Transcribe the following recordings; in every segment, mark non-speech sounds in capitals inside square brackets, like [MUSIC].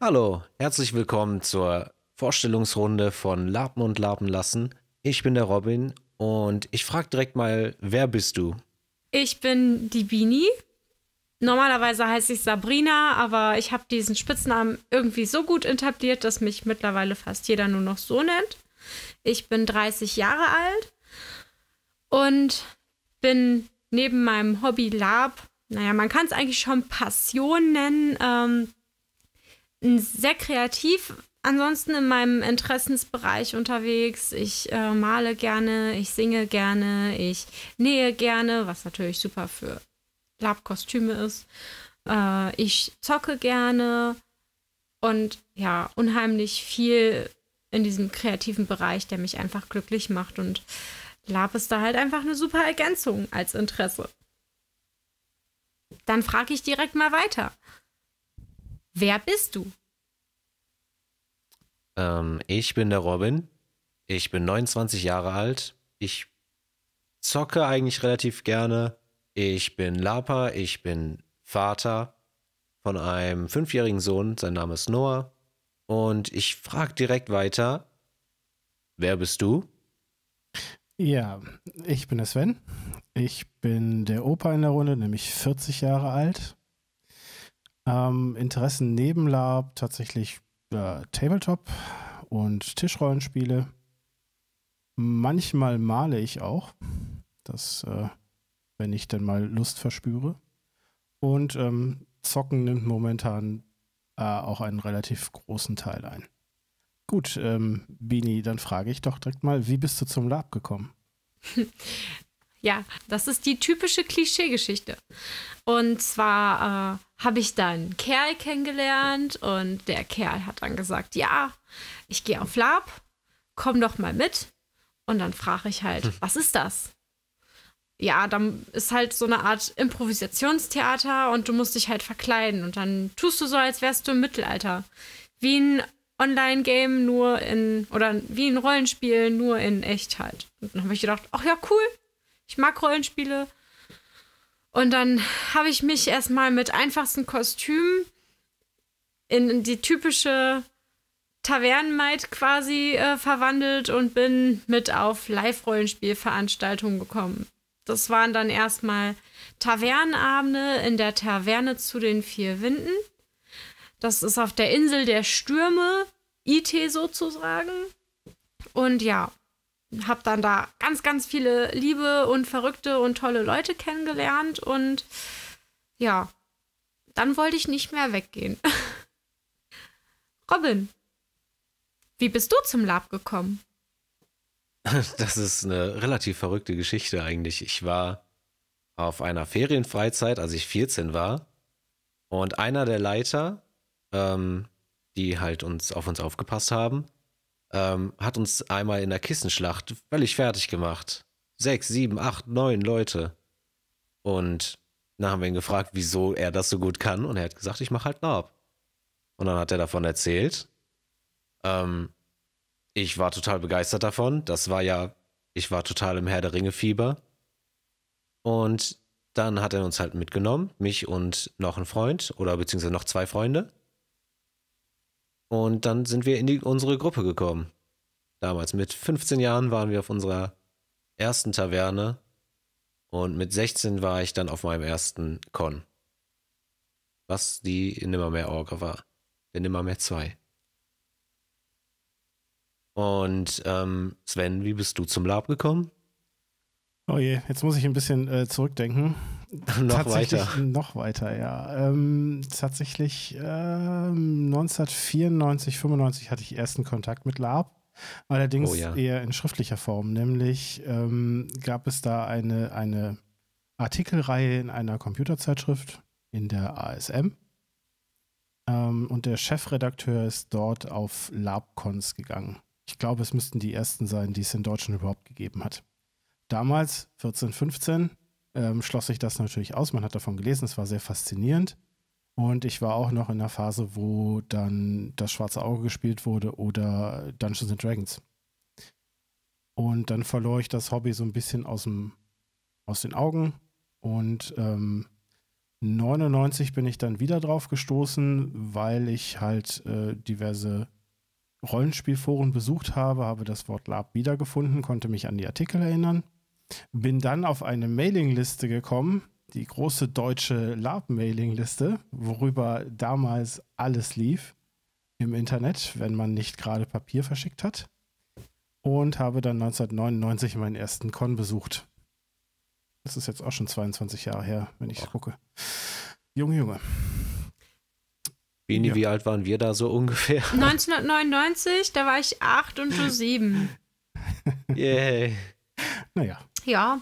Hallo, herzlich willkommen zur Vorstellungsrunde von Lapen und Lapen lassen. Ich bin der Robin und ich frage direkt mal, wer bist du? Ich bin die Bini. Normalerweise heiße ich Sabrina, aber ich habe diesen Spitznamen irgendwie so gut etabliert, dass mich mittlerweile fast jeder nur noch so nennt. Ich bin 30 Jahre alt und bin neben meinem Hobby Lab, naja, man kann es eigentlich schon Passion nennen, ähm, sehr kreativ ansonsten in meinem Interessensbereich unterwegs. Ich äh, male gerne, ich singe gerne, ich nähe gerne, was natürlich super für Lab-Kostüme ist. Äh, ich zocke gerne und ja, unheimlich viel in diesem kreativen Bereich, der mich einfach glücklich macht. Und Lab ist da halt einfach eine super Ergänzung als Interesse. Dann frage ich direkt mal weiter. Wer bist du? Ähm, ich bin der Robin. Ich bin 29 Jahre alt. Ich zocke eigentlich relativ gerne. Ich bin Lapa. Ich bin Vater von einem fünfjährigen Sohn. Sein Name ist Noah. Und ich frage direkt weiter: Wer bist du? Ja, ich bin der Sven. Ich bin der Opa in der Runde, nämlich 40 Jahre alt. Ähm, Interessen neben Lab tatsächlich äh, Tabletop und Tischrollenspiele. Manchmal male ich auch, das, äh, wenn ich dann mal Lust verspüre. Und ähm, Zocken nimmt momentan äh, auch einen relativ großen Teil ein. Gut, ähm, Bini, dann frage ich doch direkt mal, wie bist du zum Lab gekommen? [LAUGHS] Ja, das ist die typische Klischeegeschichte. Und zwar äh, habe ich dann einen Kerl kennengelernt und der Kerl hat dann gesagt, ja, ich gehe auf Lab, komm doch mal mit. Und dann frage ich halt, hm. was ist das? Ja, dann ist halt so eine Art Improvisationstheater und du musst dich halt verkleiden und dann tust du so, als wärst du im Mittelalter. Wie ein Online-Game nur in, oder wie ein Rollenspiel nur in echt halt. Und dann habe ich gedacht, ach ja, cool, ich mag Rollenspiele, und dann habe ich mich erstmal mit einfachsten Kostümen in, die typische Tavernenmaid quasi äh, verwandelt und bin mit auf Live-Rollenspielveranstaltungen gekommen. Das waren dann erstmal Tavernenabende in der Taverne zu den vier Winden. Das ist auf der Insel der Stürme, IT sozusagen. Und ja, habe dann da ganz, ganz viele liebe und verrückte und tolle Leute kennengelernt und ja, dann wollte ich nicht mehr weggehen. [LAUGHS] Robin, wie bist du zum Lab gekommen? [LAUGHS] Das ist eine relativ verrückte Geschichte eigentlich. Ich war auf einer Ferienfreizeit, als ich 14 war, und einer der Leiter, ähm, die halt uns auf uns aufgepasst haben, ähm, hat uns einmal in der Kissenschlacht völlig fertig gemacht. Sechs, sieben, acht, neun Leute. Und dann haben wir ihn gefragt, wieso er das so gut kann. Und er hat gesagt, ich mache halt Narb. Und dann hat er davon erzählt. Ähm, ich war total begeistert davon. Das war ja, ich war total im Herr der Ringe-Fieber. Und dann hat er uns halt mitgenommen, mich und noch einen Freund oder beziehungsweise noch zwei Freunde. Und dann sind wir in die, unsere Gruppe gekommen. Damals mit 15 Jahren waren wir auf unserer ersten Taverne und mit 16 war ich dann auf meinem ersten Con. Was die Nimmermehr-Orga war. Der Nimmermehr 2. Und ähm, Sven, wie bist du zum Lab gekommen? Oh je, jetzt muss ich ein bisschen äh, zurückdenken noch weiter. Noch weiter, ja. Ähm, tatsächlich ähm, 1994, 95 hatte ich ersten Kontakt mit Lab. Allerdings oh, ja. eher in schriftlicher Form. Nämlich ähm, gab es da eine, eine Artikelreihe in einer Computerzeitschrift in der ASM. Ähm, und der Chefredakteur ist dort auf LabCons gegangen. Ich glaube, es müssten die ersten sein, die es in Deutschland überhaupt gegeben hat. Damals, 14, 15, ähm, schloss sich das natürlich aus. Man hat davon gelesen, es war sehr faszinierend. Und ich war auch noch in der Phase, wo dann das Schwarze Auge gespielt wurde oder Dungeons and Dragons. Und dann verlor ich das Hobby so ein bisschen aus, dem, aus den Augen. Und ähm, 99 bin ich dann wieder drauf gestoßen, weil ich halt äh, diverse Rollenspielforen besucht habe, habe das Wort Lab wiedergefunden, konnte mich an die Artikel erinnern bin dann auf eine Mailingliste gekommen, die große deutsche LARP-Mailingliste, worüber damals alles lief im Internet, wenn man nicht gerade Papier verschickt hat. Und habe dann 1999 meinen ersten Con besucht. Das ist jetzt auch schon 22 Jahre her, wenn ich gucke. Junge, Junge. Bini, ja. wie alt waren wir da so ungefähr? 1999, [LAUGHS] da war ich acht und du sieben. Yay. Naja ja.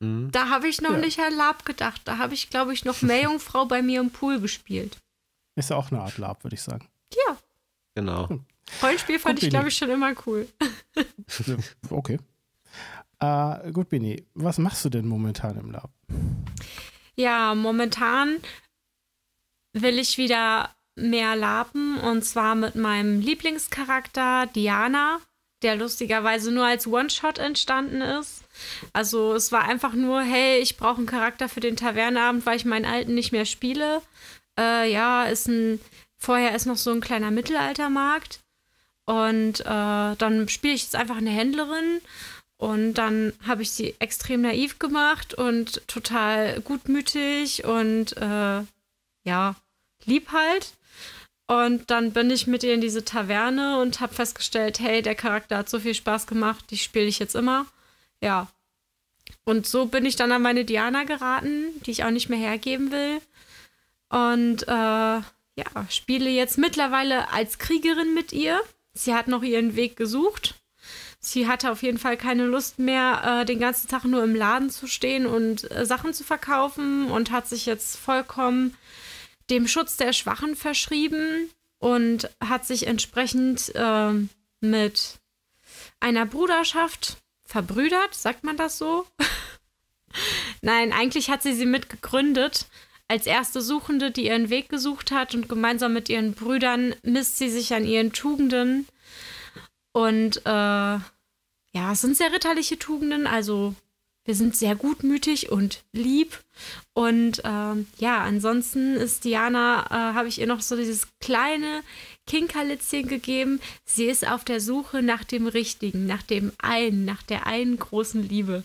Mhm. Da habe ich noch ja. nicht an Lab gedacht. Da habe ich, glaube ich, noch [LAUGHS] mehr Jungfrau bei mir im Pool gespielt. Ist ja auch eine Art Lab, würde ich sagen. Ja. Genau. Hm. fand gut, ich, glaube ich, schon immer cool. okay. Äh, gut, Bini, was machst du denn momentan im Lab? Ja, momentan will ich wieder mehr laben und zwar mit meinem Lieblingscharakter Diana der lustigerweise nur als One-Shot entstanden ist. Also es war einfach nur, hey, ich brauche einen Charakter für den Tavernenabend, weil ich meinen alten nicht mehr spiele. Äh, ja, ist ein, vorher ist noch so ein kleiner Mittelaltermarkt. Und äh, dann spiele ich jetzt einfach eine Händlerin. Und dann habe ich sie extrem naiv gemacht und total gutmütig und äh, ja, lieb halt. Und dann bin ich mit ihr in diese Taverne und habe festgestellt, hey, der Charakter hat so viel Spaß gemacht, die spiele ich jetzt immer. Ja. Und so bin ich dann an meine Diana geraten, die ich auch nicht mehr hergeben will. Und äh, ja, spiele jetzt mittlerweile als Kriegerin mit ihr. Sie hat noch ihren Weg gesucht. Sie hatte auf jeden Fall keine Lust mehr, äh, den ganzen Tag nur im Laden zu stehen und äh, Sachen zu verkaufen und hat sich jetzt vollkommen dem Schutz der Schwachen verschrieben und hat sich entsprechend äh, mit einer Bruderschaft verbrüdert, sagt man das so? [LAUGHS] Nein, eigentlich hat sie sie mitgegründet. Als erste Suchende, die ihren Weg gesucht hat und gemeinsam mit ihren Brüdern misst sie sich an ihren Tugenden. Und äh, ja, es sind sehr ritterliche Tugenden, also wir sind sehr gutmütig und lieb. Und ähm, ja, ansonsten ist Diana, äh, habe ich ihr noch so dieses kleine Kinkerlitzchen gegeben. Sie ist auf der Suche nach dem Richtigen, nach dem einen, nach der einen großen Liebe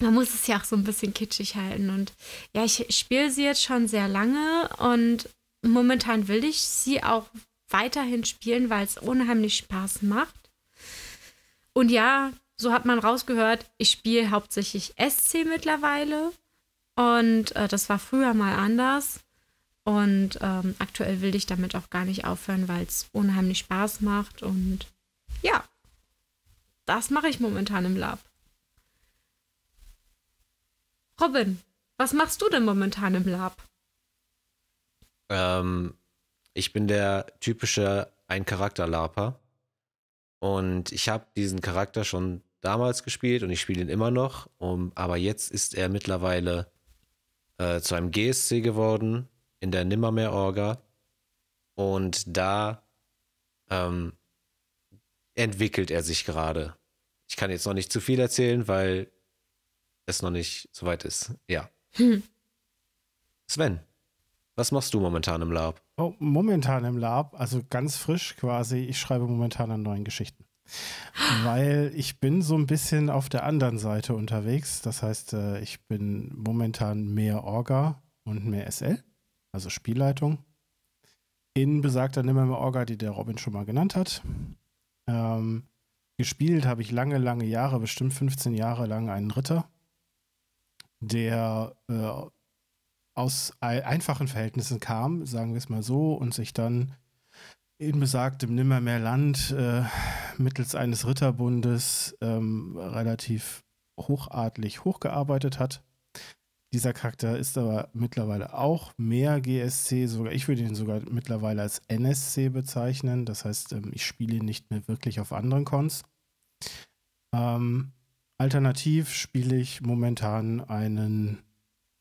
man muss es ja auch so ein bisschen kitschig halten. Und ja, ich spiele sie jetzt schon sehr lange und momentan will ich sie auch weiterhin spielen, weil es unheimlich Spaß macht. Und ja, so hat man rausgehört, ich spiele hauptsächlich SC mittlerweile. Und äh, das war früher mal anders. Und ähm, aktuell will ich damit auch gar nicht aufhören, weil es unheimlich Spaß macht. Und ja, das mache ich momentan im Lab. Robin, was machst du denn momentan im Lab? Ähm, ich bin der typische Ein-Charakter-Laper. Und ich habe diesen Charakter schon damals gespielt und ich spiele ihn immer noch. Um, aber jetzt ist er mittlerweile äh, zu einem GSC geworden in der Nimmermehr-Orga. Und da ähm, entwickelt er sich gerade. Ich kann jetzt noch nicht zu viel erzählen, weil es noch nicht so weit ist. Ja. Hm. Sven, was machst du momentan im Lab? Oh, momentan im Lab, also ganz frisch quasi, ich schreibe momentan an neuen Geschichten. Weil ich bin so ein bisschen auf der anderen Seite unterwegs. Das heißt, äh, ich bin momentan mehr Orga und mehr SL, also Spielleitung. In besagter Nimmermehr Orga, die der Robin schon mal genannt hat. Ähm, gespielt habe ich lange, lange Jahre, bestimmt 15 Jahre lang einen Ritter, der äh, aus einfachen Verhältnissen kam, sagen wir es mal so, und sich dann in besagtem Nimmermeerland äh, mittels eines Ritterbundes ähm, relativ hochadlig hochgearbeitet hat. Dieser Charakter ist aber mittlerweile auch mehr GSC, sogar ich würde ihn sogar mittlerweile als NSC bezeichnen. Das heißt, ähm, ich spiele ihn nicht mehr wirklich auf anderen Cons. Ähm, alternativ spiele ich momentan einen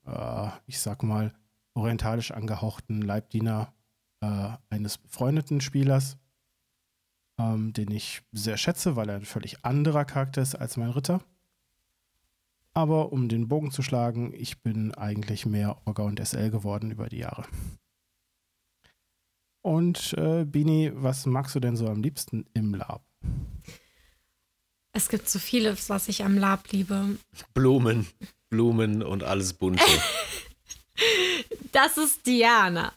äh, ich sag mal, orientalisch angehauchten Leibdiener äh, eines befreundeten Spielers, ähm, den ich sehr schätze, weil er ein völlig anderer Charakter ist als mein Ritter. Aber um den Bogen zu schlagen, ich bin eigentlich mehr Orga und SL geworden über die Jahre. Und äh, Bini, was magst du denn so am liebsten im Lab? Es gibt so vieles, was ich am Lab liebe. Blumen. Blumen und alles bunte. [LAUGHS] das ist Diana.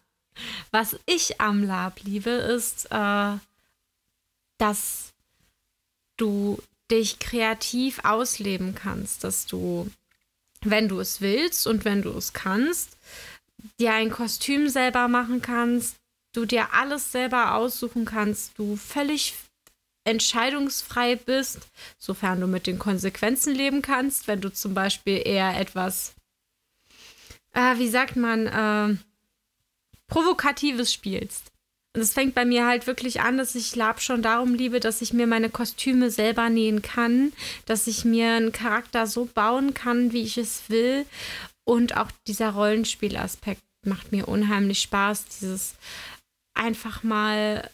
Was ich am Lab liebe, ist, äh, dass du dich kreativ ausleben kannst, dass du, wenn du es willst und wenn du es kannst, dir ein Kostüm selber machen kannst, du dir alles selber aussuchen kannst, du völlig entscheidungsfrei bist, sofern du mit den Konsequenzen leben kannst, wenn du zum Beispiel eher etwas, äh, wie sagt man, äh, provokatives spielst. Und es fängt bei mir halt wirklich an, dass ich Lab schon darum liebe, dass ich mir meine Kostüme selber nähen kann, dass ich mir einen Charakter so bauen kann, wie ich es will. Und auch dieser Rollenspielaspekt macht mir unheimlich Spaß, dieses einfach mal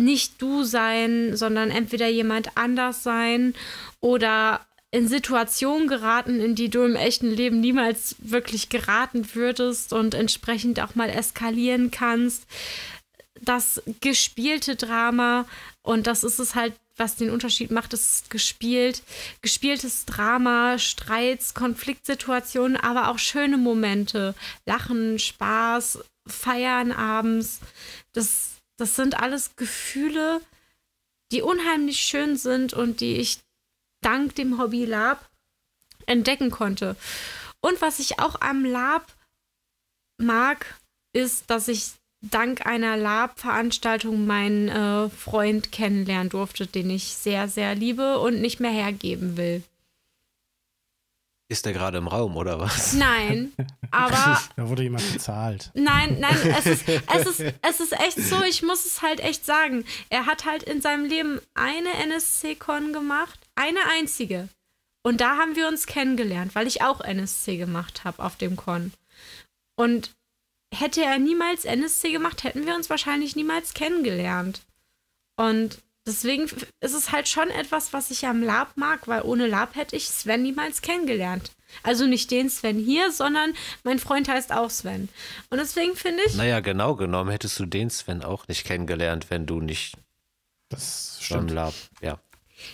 nicht du sein, sondern entweder jemand anders sein oder in Situationen geraten, in die du im echten Leben niemals wirklich geraten würdest und entsprechend auch mal eskalieren kannst. Das gespielte Drama, und das ist es halt, was den Unterschied macht, das ist gespielt. Gespieltes Drama, Streits, Konfliktsituationen, aber auch schöne Momente. Lachen, Spaß, Feiern abends. Das ist das sind alles Gefühle, die unheimlich schön sind und die ich dank dem Hobby Lab entdecken konnte. Und was ich auch am Lab mag, ist, dass ich dank einer Lab-Veranstaltung meinen äh, Freund kennenlernen durfte, den ich sehr, sehr liebe und nicht mehr hergeben will. Ist der gerade im Raum oder was? Nein, [LAUGHS] aber. da wurde jemand bezahlt. Nein, nein, es ist, es, ist, [LAUGHS] es ist echt so, ich muss es halt echt sagen. Er hat halt in seinem Leben eine NSC-Con gemacht, eine einzige. Und da haben wir uns kennengelernt, weil ich auch NSC gemacht habe auf dem Con. Und hätte er niemals NSC gemacht, hätten wir uns wahrscheinlich niemals kennengelernt. Und Deswegen ist es halt schon etwas, was ich am Lab mag, weil ohne Lab hätte ich Sven niemals kennengelernt. Also nicht den Sven hier, sondern mein Freund heißt auch Sven. Und deswegen finde ich. Naja, genau genommen hättest du den Sven auch nicht kennengelernt, wenn du nicht. Das stimmt. Lab, ja.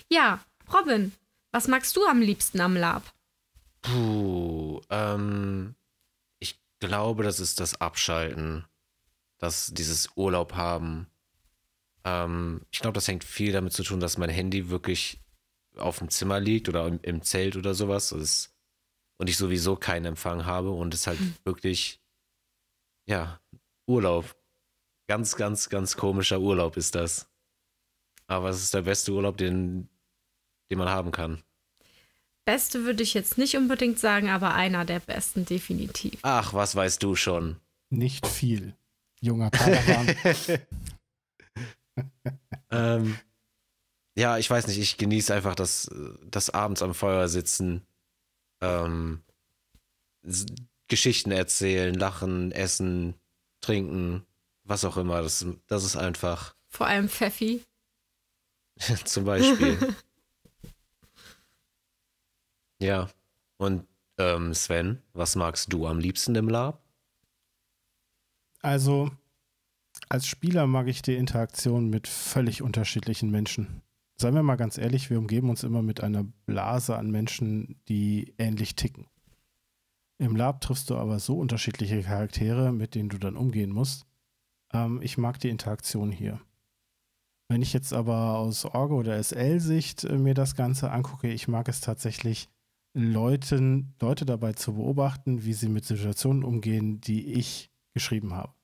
Ja, Robin, was magst du am liebsten am Lab? Puh, ähm, ich glaube, das ist das Abschalten. Das, dieses Urlaub haben. Ähm, ich glaube, das hängt viel damit zu tun, dass mein Handy wirklich auf dem Zimmer liegt oder im, im Zelt oder sowas ist, und ich sowieso keinen Empfang habe und es halt hm. wirklich, ja, Urlaub. Ganz, ganz, ganz komischer Urlaub ist das. Aber es ist der beste Urlaub, den, den man haben kann. Beste würde ich jetzt nicht unbedingt sagen, aber einer der besten definitiv. Ach, was weißt du schon? Nicht viel, junger Padawan. [LAUGHS] ähm, ja, ich weiß nicht, ich genieße einfach das, das abends am Feuer sitzen, ähm, Geschichten erzählen, lachen, essen, trinken, was auch immer. Das, das ist einfach. Vor allem Pfeffi. [LAUGHS] Zum Beispiel. [LAUGHS] ja. Und ähm, Sven, was magst du am liebsten im Lab? Also, als Spieler mag ich die Interaktion mit völlig unterschiedlichen Menschen. Seien wir mal ganz ehrlich, wir umgeben uns immer mit einer Blase an Menschen, die ähnlich ticken. Im Lab triffst du aber so unterschiedliche Charaktere, mit denen du dann umgehen musst. Ähm, ich mag die Interaktion hier. Wenn ich jetzt aber aus Orga oder SL-Sicht äh, mir das Ganze angucke, ich mag es tatsächlich, Leuten, Leute dabei zu beobachten, wie sie mit Situationen umgehen, die ich geschrieben habe.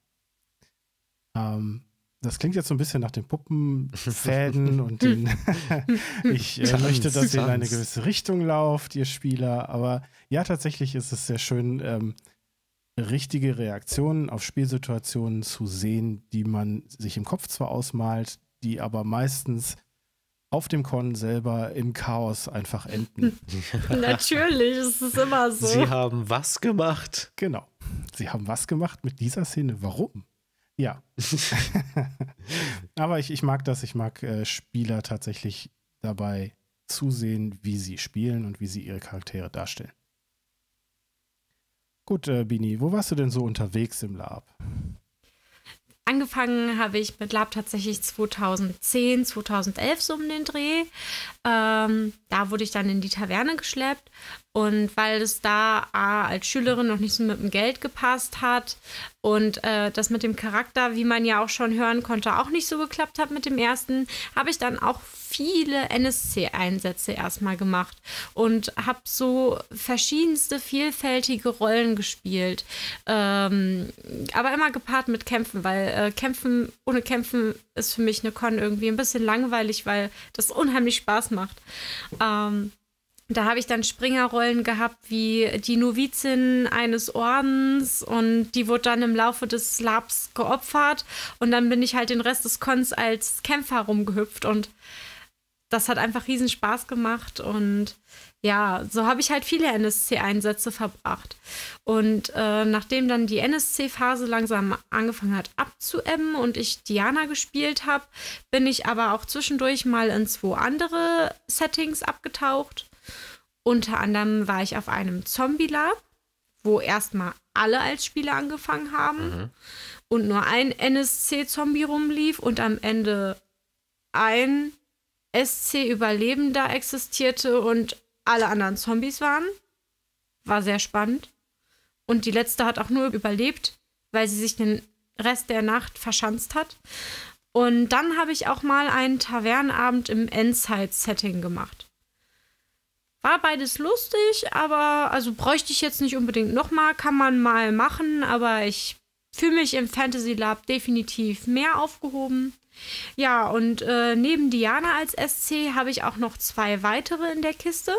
Ähm, das klingt jetzt so ein bisschen nach den Puppenfäden [LAUGHS] und den. [LAUGHS] ich äh, möchte, dass ihr in eine gewisse Richtung lauft, ihr Spieler. Aber ja, tatsächlich ist es sehr schön, ähm, richtige Reaktionen auf Spielsituationen zu sehen, die man sich im Kopf zwar ausmalt, die aber meistens auf dem Con selber im Chaos einfach enden. [LAUGHS] Natürlich, es ist immer so. Sie haben was gemacht? Genau. Sie haben was gemacht mit dieser Szene. Warum? Ja. [LAUGHS] Aber ich, ich mag das. Ich mag äh, Spieler tatsächlich dabei zusehen, wie sie spielen und wie sie ihre Charaktere darstellen. Gut, äh, Bini, wo warst du denn so unterwegs im Lab? Angefangen habe ich mit Lab tatsächlich 2010, 2011 so um den Dreh. Ähm, da wurde ich dann in die Taverne geschleppt und weil es da A, als Schülerin noch nicht so mit dem Geld gepasst hat und äh, das mit dem Charakter, wie man ja auch schon hören konnte, auch nicht so geklappt hat mit dem ersten, habe ich dann auch viele NSC-Einsätze erstmal gemacht und habe so verschiedenste, vielfältige Rollen gespielt. Ähm, aber immer gepaart mit Kämpfen, weil äh, Kämpfen ohne Kämpfen ist für mich eine Con irgendwie ein bisschen langweilig, weil das unheimlich Spaß macht. Ähm, da habe ich dann Springerrollen gehabt wie die Novizin eines Ordens und die wurde dann im Laufe des Labs geopfert und dann bin ich halt den Rest des Cons als Kämpfer rumgehüpft und das hat einfach riesen Spaß gemacht und ja, so habe ich halt viele NSC-Einsätze verbracht. Und äh, nachdem dann die NSC-Phase langsam angefangen hat abzuebben und ich Diana gespielt habe, bin ich aber auch zwischendurch mal in zwei andere Settings abgetaucht. Unter anderem war ich auf einem Zombie Lab, wo erstmal alle als Spieler angefangen haben mhm. und nur ein NSC-Zombie rumlief und am Ende ein SC-Überlebender existierte und alle anderen Zombies waren. War sehr spannend. Und die letzte hat auch nur überlebt, weil sie sich den Rest der Nacht verschanzt hat. Und dann habe ich auch mal einen Tavernenabend im Endside-Setting gemacht. War beides lustig, aber also bräuchte ich jetzt nicht unbedingt nochmal, kann man mal machen, aber ich fühle mich im Fantasy Lab definitiv mehr aufgehoben. Ja, und äh, neben Diana als SC habe ich auch noch zwei weitere in der Kiste.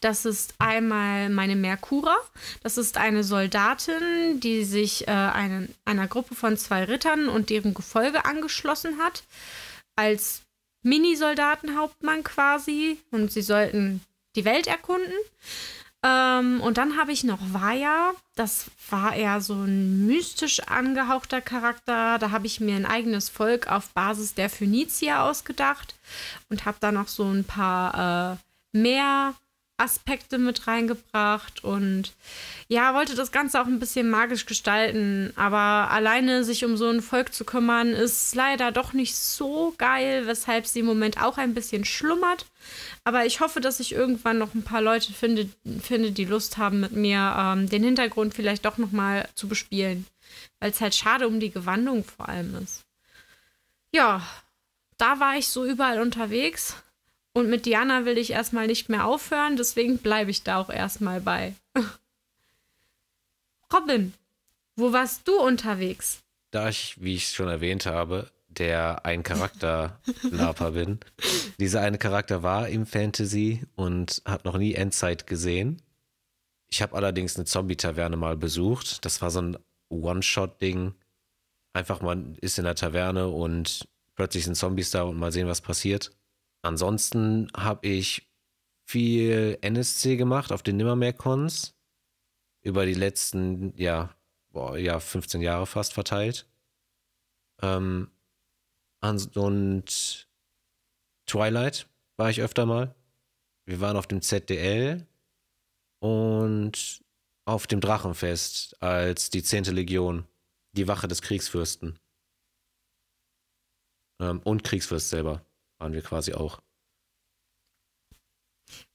Das ist einmal meine Merkura. Das ist eine Soldatin, die sich äh, einen, einer Gruppe von zwei Rittern und deren Gefolge angeschlossen hat. Als Mini-Soldatenhauptmann quasi. Und sie sollten die Welt erkunden. Ähm, und dann habe ich noch Vaya. Das war eher so ein mystisch angehauchter Charakter. Da habe ich mir ein eigenes Volk auf Basis der Phönizier ausgedacht und habe da noch so ein paar äh, mehr Aspekte mit reingebracht und ja, wollte das Ganze auch ein bisschen magisch gestalten. Aber alleine sich um so ein Volk zu kümmern, ist leider doch nicht so geil, weshalb sie im Moment auch ein bisschen schlummert. Aber ich hoffe, dass ich irgendwann noch ein paar Leute finde, finde die Lust haben, mit mir ähm, den Hintergrund vielleicht doch nochmal zu bespielen. Weil es halt schade um die Gewandung vor allem ist. Ja, da war ich so überall unterwegs. Und mit Diana will ich erstmal nicht mehr aufhören, deswegen bleibe ich da auch erstmal bei. [LAUGHS] Robin, wo warst du unterwegs? Da ich, wie ich es schon erwähnt habe, der ein Charakter Lapa bin. [LAUGHS] Dieser eine Charakter war im Fantasy und hat noch nie Endzeit gesehen. Ich habe allerdings eine Zombie-Taverne mal besucht. Das war so ein One-Shot-Ding. Einfach man ist in der Taverne und plötzlich sind Zombies da und mal sehen, was passiert. Ansonsten habe ich viel NSC gemacht auf den Nimmermehr-Cons. Über die letzten, ja, boah, ja, 15 Jahre fast verteilt. Ähm, und Twilight war ich öfter mal. Wir waren auf dem ZDL und auf dem Drachenfest als die 10. Legion, die Wache des Kriegsfürsten. Ähm, und Kriegsfürst selber waren wir quasi auch.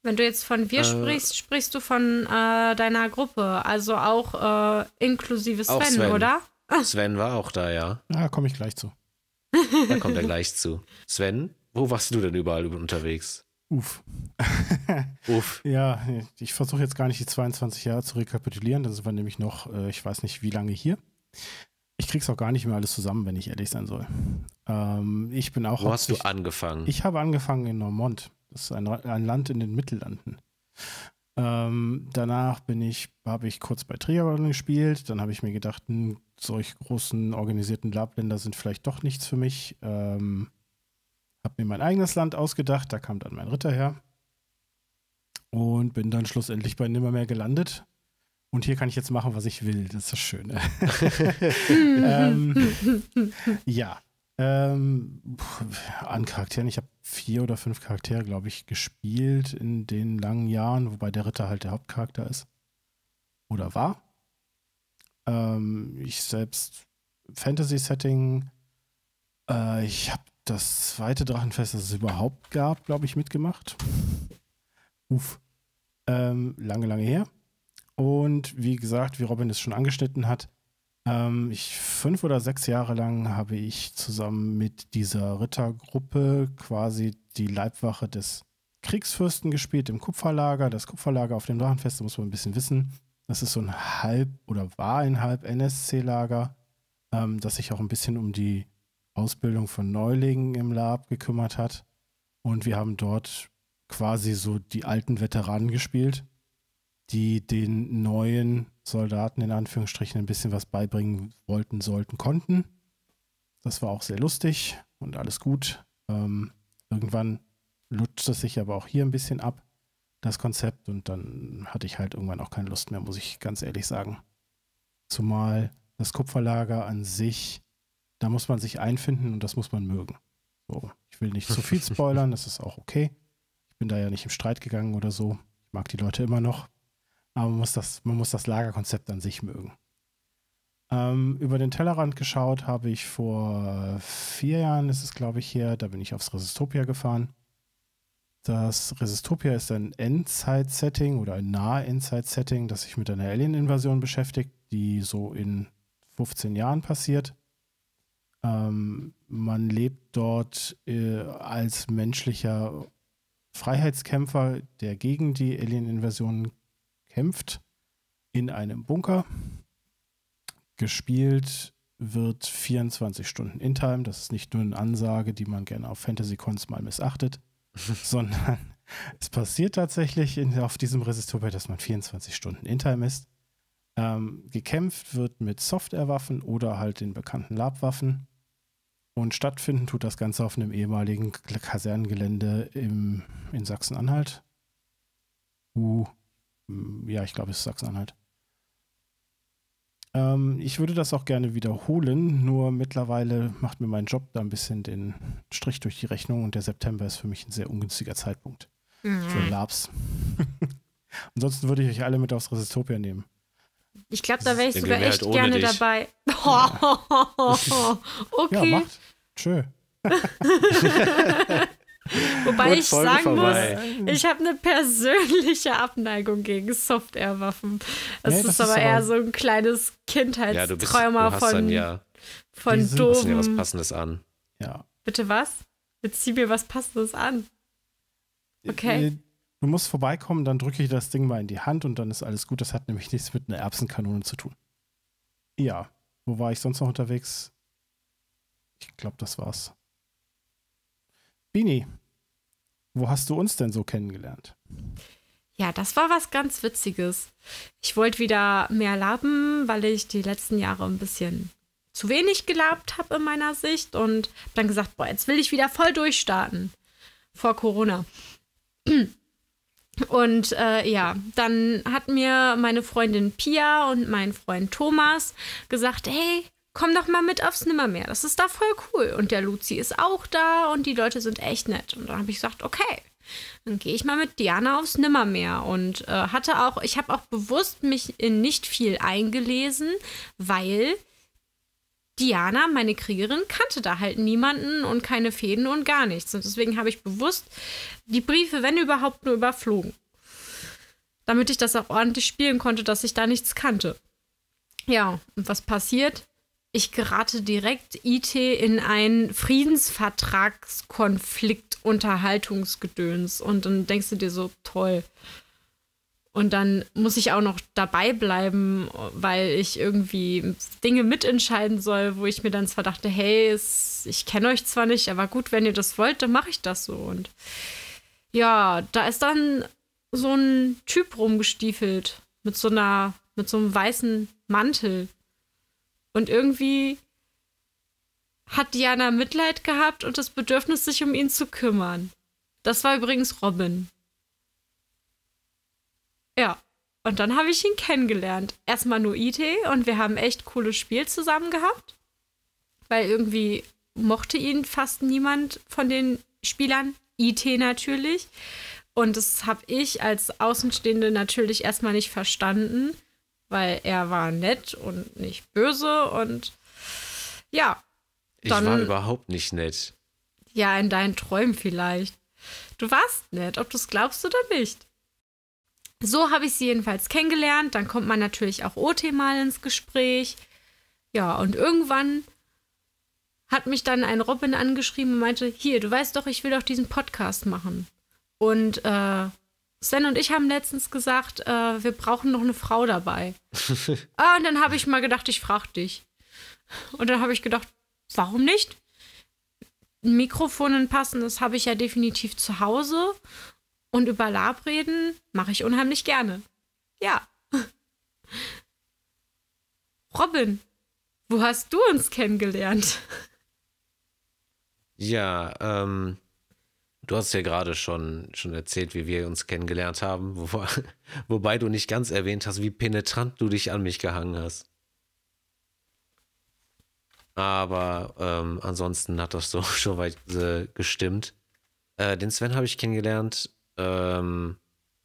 Wenn du jetzt von wir äh, sprichst, sprichst du von äh, deiner Gruppe, also auch äh, inklusive Sven, auch Sven, oder? [LAUGHS] Sven war auch da, ja. Na, komme ich gleich zu. Da kommt er gleich zu. Sven, wo warst du denn überall unterwegs? Uff. [LAUGHS] Uff. Ja, ich versuche jetzt gar nicht die 22 Jahre zu rekapitulieren, dann sind wir nämlich noch, äh, ich weiß nicht wie lange hier krieg's auch gar nicht mehr alles zusammen, wenn ich ehrlich sein soll. Ähm, ich bin auch. Wo hast du angefangen? Ich habe angefangen in Normont. Das ist ein, ein Land in den Mittellanden. Ähm, danach bin ich, habe ich kurz bei Triathlon gespielt. Dann habe ich mir gedacht, hm, solche großen organisierten Labländer sind vielleicht doch nichts für mich. Ähm, habe mir mein eigenes Land ausgedacht. Da kam dann mein Ritter her und bin dann schlussendlich bei Nimmermehr gelandet. Und hier kann ich jetzt machen, was ich will. Das ist das Schöne. [LAUGHS] ähm, [LAUGHS] ja. Ähm, an Charakteren. Ich habe vier oder fünf Charaktere, glaube ich, gespielt in den langen Jahren, wobei der Ritter halt der Hauptcharakter ist. Oder war. Ähm, ich selbst Fantasy-Setting. Äh, ich habe das zweite Drachenfest, das es überhaupt gab, glaube ich, mitgemacht. Uff. Ähm, lange, lange her. Und wie gesagt, wie Robin es schon angeschnitten hat, ähm, ich fünf oder sechs Jahre lang habe ich zusammen mit dieser Rittergruppe quasi die Leibwache des Kriegsfürsten gespielt im Kupferlager. Das Kupferlager auf dem Drachenfest, muss man ein bisschen wissen. Das ist so ein halb oder war ein halb NSC-Lager, ähm, das sich auch ein bisschen um die Ausbildung von Neulingen im Lab gekümmert hat. Und wir haben dort quasi so die alten Veteranen gespielt die den neuen Soldaten in Anführungsstrichen ein bisschen was beibringen wollten, sollten, konnten. Das war auch sehr lustig und alles gut. Ähm, irgendwann lutschte sich aber auch hier ein bisschen ab, das Konzept, und dann hatte ich halt irgendwann auch keine Lust mehr, muss ich ganz ehrlich sagen. Zumal das Kupferlager an sich, da muss man sich einfinden und das muss man mögen. So, ich will nicht zu viel [LAUGHS] spoilern, das ist auch okay. Ich bin da ja nicht im Streit gegangen oder so. Ich mag die Leute immer noch. Aber man muss das, man muss das Lagerkonzept an sich mögen. Ähm, über den Tellerrand geschaut habe ich vor vier Jahren, ist es glaube ich her, da bin ich aufs Resistopia gefahren. Das Resistopia ist ein Endzeit-Setting oder ein nahe Endzeit-Setting, das sich mit einer Alien-Invasion beschäftigt, die so in 15 Jahren passiert. Ähm, man lebt dort äh, als menschlicher Freiheitskämpfer, der gegen die Alien-Invasion kämpft in einem Bunker. Gespielt wird 24 Stunden in Time. Das ist nicht nur eine Ansage, die man gerne auf Fantasy-Cons mal missachtet, [LAUGHS] sondern es passiert tatsächlich in, auf diesem Resistorbett, dass man 24 Stunden in Time ist. Ähm, gekämpft wird mit Softwarewaffen oder halt den bekannten Labwaffen. Und stattfinden tut das Ganze auf einem ehemaligen Kasernengelände im, in Sachsen-Anhalt. Uh, ja, ich glaube, es ist Sachsen-Anhalt. Ähm, ich würde das auch gerne wiederholen, nur mittlerweile macht mir mein Job da ein bisschen den Strich durch die Rechnung und der September ist für mich ein sehr ungünstiger Zeitpunkt mhm. für Labs. [LAUGHS] Ansonsten würde ich euch alle mit aufs Resistopia nehmen. Ich glaube, da wäre ich sogar echt halt gerne dich. dabei. Oh, [LAUGHS] [LAUGHS] okay. Ja, macht. Tschö. Wobei ich Folge sagen vorbei. muss, ich habe eine persönliche Abneigung gegen Softair-Waffen. Es ja, ist, ist, aber eher so ein kleines Kindheitstrauma ja, von, dann, ja. von doofen. dir was Passendes an. Ja. Bitte was? Jetzt zieh mir was Passendes an. Äh, okay. Äh, du musst vorbeikommen, dann drücke ich das Ding mal in die Hand und dann ist alles gut. Das hat nämlich nichts mit einer Erbsenkanone zu tun. Ja. Wo war ich sonst noch unterwegs? Ich glaube, das war's. Bini, wo hast du uns denn so kennengelernt? Ja, das war was ganz Witziges. Ich wollte wieder mehr laben, weil ich die letzten Jahre ein bisschen zu wenig gelabt habe in meiner Sicht und dann gesagt, boah, jetzt will ich wieder voll durchstarten vor Corona. [CLEARS THROAT] Und äh, ja, dann hat mir meine Freundin Pia und mein Freund Thomas gesagt, hey, komm doch mal mit aufs Nimmermeer. Das ist da voll cool. Und der Luzi ist auch da und die Leute sind echt nett. Und dann habe ich gesagt, okay, dann gehe ich mal mit Diana aufs Nimmermeer. Und äh, hatte auch, ich habe auch bewusst mich in nicht viel eingelesen, weil Diana, meine Kriegerin, kannte da halt niemanden und keine Fäden und gar nichts. Und deswegen habe ich bewusst die Briefe, wenn überhaupt, nur überflogen. Damit ich das auch ordentlich spielen konnte, dass ich da nichts kannte. Ja, und was passiert? ich gerate direkt IT in einen Friedensvertragskonflikt Unterhaltungsgedöns und dann denkst du dir so, toll. Und dann muss ich auch noch dabei bleiben, weil ich irgendwie Dinge mitentscheiden soll, wo ich mir dann zwar dachte, hey, es, ich kenne euch zwar nicht, aber gut, wenn ihr das wollt, dann mache ich das so. Und ja, da ist dann so ein Typ rumgestiefelt mit so einer, mit so einem weißen Mantel und irgendwie hat Diana Mitleid gehabt und das Bedürfnis, sich um ihn zu kümmern. Das war übrigens Robin. Ja, und dann habe ich ihn kennengelernt. Erstmal nur IT und wir haben echt cooles Spiel zusammen gehabt, weil irgendwie mochte ihn fast niemand von den Spielern. IT natürlich. Und das habe ich als Außenstehende natürlich erstmal nicht verstanden weil er war nett und nicht böse und ja. Dann, ich war überhaupt nicht nett. Ja, in deinen Träumen vielleicht. Du warst nett, ob du es glaubst oder nicht. So habe ich sie jedenfalls kennengelernt. Dann kommt man natürlich auch OT mal ins Gespräch. Ja, und irgendwann hat mich dann ein Robin angeschrieben und meinte, hier, du weißt doch, ich will doch diesen Podcast machen. Und äh, Sven und ich haben letztens gesagt, äh, wir brauchen noch eine Frau dabei. [LAUGHS] ah, und dann habe ich mal gedacht, ich frage dich. Und dann habe ich gedacht, warum nicht? Ein Mikrofon ein passendes habe ich ja definitiv zu Hause. Und über Lab reden mache ich unheimlich gerne. Ja. [LAUGHS] Robin, wo hast du uns kennengelernt? Ja, ähm, Du hast ja gerade schon, schon erzählt, wie wir uns kennengelernt haben, wo, [LAUGHS] wobei du nicht ganz erwähnt hast, wie penetrant du dich an mich gehangen hast. Aber ähm, ansonsten hat das so [LAUGHS] schon weit äh, gestimmt. Äh, den Sven habe ich kennengelernt. Ähm,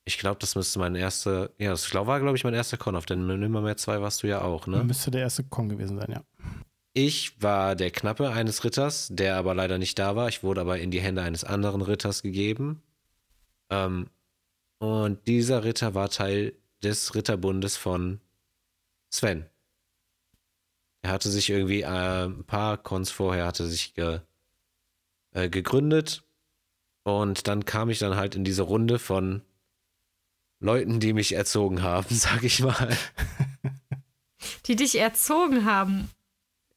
ich glaube, das müsste mein erster, ja, das war, glaube ich, mein erster Con. Auf den Nimmermehr 2 warst du ja auch, ne? Müsste der erste Con gewesen sein, ja. Ich war der Knappe eines Ritters, der aber leider nicht da war. Ich wurde aber in die Hände eines anderen Ritters gegeben. Ähm, und dieser Ritter war Teil des Ritterbundes von Sven. Er hatte sich irgendwie äh, ein paar Cons vorher hatte sich ge, äh, gegründet. Und dann kam ich dann halt in diese Runde von Leuten, die mich erzogen haben, [LAUGHS] sag ich mal. Die dich erzogen haben.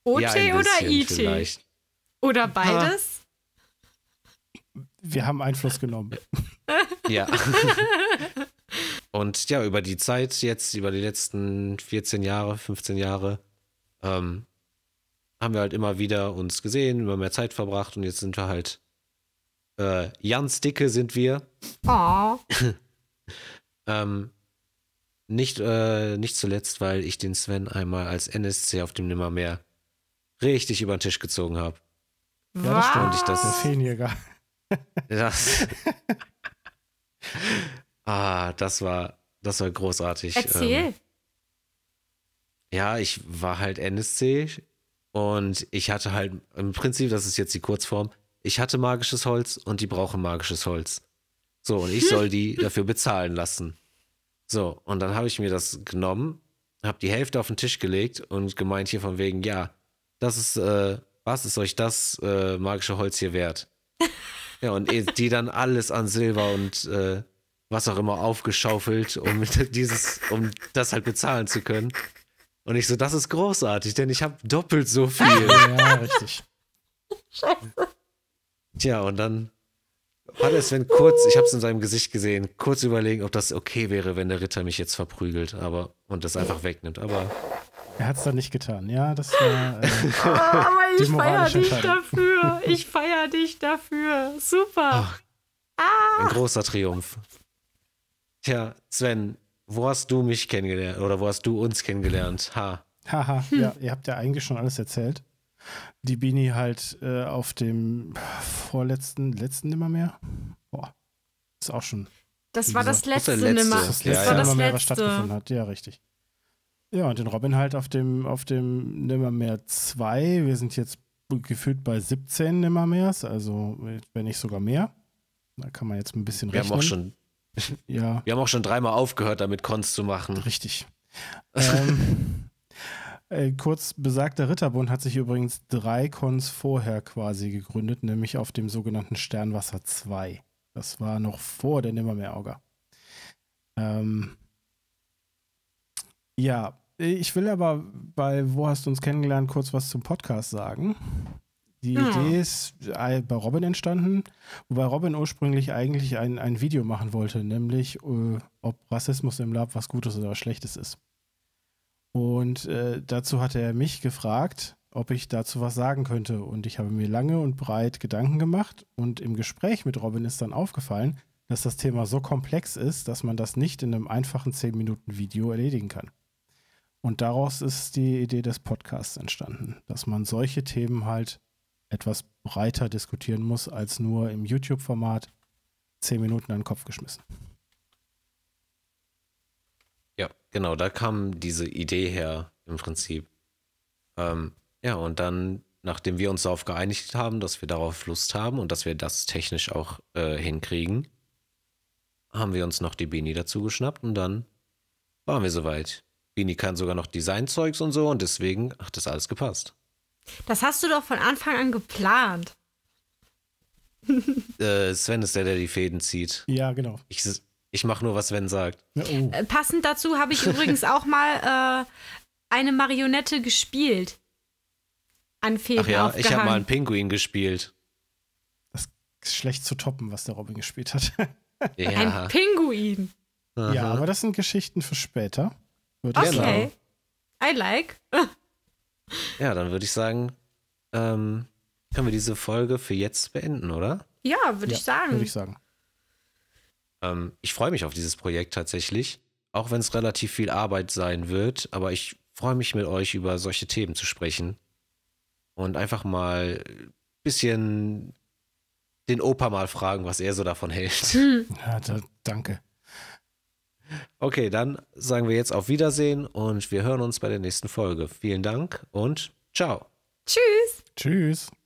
OT ja, oder IT? E vielleicht. Oder beides? Wir haben Einfluss genommen. [LAUGHS] ja. [LAUGHS] Und ja, über die Zeit jetzt, über die letzten 14 Jahre, 15 Jahre, ähm, haben wir halt immer wieder uns gesehen, immer mehr Zeit verbracht und jetzt sind wir halt äh, Jans Dicke sind wir. Oh. [LAUGHS] ähm, nicht, äh, nicht zuletzt, weil ich den Sven einmal als NSC auf dem Nimmermeer richtig über den Tisch gezogen habe. Ja, das stimmt. Ich [LAUGHS] das, der das, [LAUGHS] ah, das war, das war großartig. Ähm. Erzähl. Ähm, ja, ich war halt NSC und ich hatte halt im Prinzip, das ist jetzt die Kurzform, ich hatte magisches Holz und die brauchen magisches Holz. So, und ich soll die [LAUGHS] dafür bezahlen lassen. So, und dann habe ich mir das genommen, habe die Hälfte auf den Tisch gelegt und gemeint hier von wegen, ja, das ist, äh, was ist euch das äh, magische Holz hier wert? [LAUGHS] Ja, und eh, die dann alles an Silber und äh, was auch immer aufgeschaufelt, um [LAUGHS] dieses, um das halt bezahlen zu können. Und ich so, das ist großartig, denn ich habe doppelt so viel. [LAUGHS] ja, richtig. Scheiße. Tja, und dann hat es, wenn kurz, ich habe es in seinem Gesicht gesehen, kurz überlegen, ob das okay wäre, wenn der Ritter mich jetzt verprügelt, aber und das einfach wegnimmt. Aber er hat es dann nicht getan. Ja, das war. Äh, aber [LAUGHS] ah, ich feiere dich dafür. [LAUGHS] Ich feiere dich dafür. Super. Oh, ah. Ein großer Triumph. Tja, Sven, wo hast du mich kennengelernt? Oder wo hast du uns kennengelernt? Ha. Haha, hm. ja, ihr habt ja eigentlich schon alles erzählt. Die Bini halt äh, auf dem vorletzten, letzten nimmer mehr. Boah, ist auch schon. Das war das letzte, das letzte. nimmer. Das, das war ja. das was stattgefunden hat. Ja, richtig. Ja, und den Robin halt auf dem, auf dem Nimmermehr 2. Wir sind jetzt gefühlt bei 17 Nimmermeers, also wenn nicht sogar mehr. Da kann man jetzt ein bisschen wir rechnen. Haben auch schon, [LAUGHS] ja. Wir haben auch schon dreimal aufgehört, damit Cons zu machen. Richtig. [LAUGHS] ähm, äh, kurz besagter Ritterbund hat sich übrigens drei Cons vorher quasi gegründet, nämlich auf dem sogenannten Sternwasser 2. Das war noch vor der Nimmermeer-Auger. Ähm, ja, ich will aber bei Wo hast du uns kennengelernt kurz was zum Podcast sagen. Die ja. Hm. Idee ist äh, bei Robin entstanden, wobei Robin ursprünglich eigentlich ein, ein Video machen wollte, nämlich äh, ob Rassismus im Lab was Gutes oder was Schlechtes ist. Und äh, dazu hatte er mich gefragt, ob ich dazu was sagen könnte. Und ich habe mir lange und breit Gedanken gemacht. Und im Gespräch mit Robin ist dann aufgefallen, dass das Thema so komplex ist, dass man das nicht in einem einfachen 10-Minuten-Video erledigen kann. Und daraus ist die Idee des Podcasts entstanden, dass man solche Themen halt etwas breiter diskutieren muss, als nur im YouTube-Format zehn Minuten an den Kopf geschmissen. Ja, genau, da kam diese Idee her im Prinzip. Ähm, ja, und dann, nachdem wir uns darauf geeinigt haben, dass wir darauf Lust haben und dass wir das technisch auch äh, hinkriegen, haben wir uns noch die Beni dazu geschnappt und dann waren wir soweit. Ini kann sogar noch Designzeugs und so und deswegen hat das alles gepasst. Das hast du doch von Anfang an geplant. [LAUGHS] äh, Sven ist der, der die Fäden zieht. Ja, genau. Ich, ich mache nur, was Sven sagt. Ja, oh. Äh, passend dazu habe ich übrigens auch mal äh, eine Marionette gespielt. An Fäden Ach ja, aufgehangen. ich habe mal einen Pinguin gespielt. Das ist schlecht zu toppen, was der Robin gespielt hat. [LAUGHS] ja. Ein Pinguin. Aha. Ja, aber das sind Geschichten für später. Würde okay. ich sagen. I like. [LAUGHS] ja, dann würde ich sagen, ähm, können wir diese Folge für jetzt beenden, oder? Ja, würde ja, ich sagen. Würde ich sagen. Ähm, ich freue mich auf dieses Projekt tatsächlich, auch wenn es relativ viel Arbeit sein wird, aber ich freue mich mit euch über solche Themen zu sprechen und einfach mal ein bisschen den Opa mal fragen, was er so davon hält. Hm. Ja, da, danke. Okay, dann sagen wir jetzt auf Wiedersehen und wir hören uns bei der nächsten Folge. Vielen Dank und ciao. Tschüss. Tschüss.